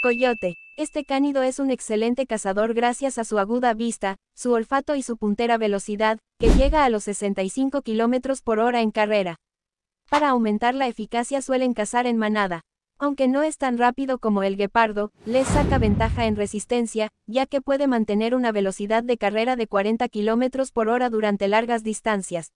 Coyote. Este cánido es un excelente cazador gracias a su aguda vista, su olfato y su puntera velocidad, que llega a los 65 km por hora en carrera. Para aumentar la eficacia suelen cazar en manada. Aunque no es tan rápido como el guepardo, les saca ventaja en resistencia, ya que puede mantener una velocidad de carrera de 40 km por hora durante largas distancias.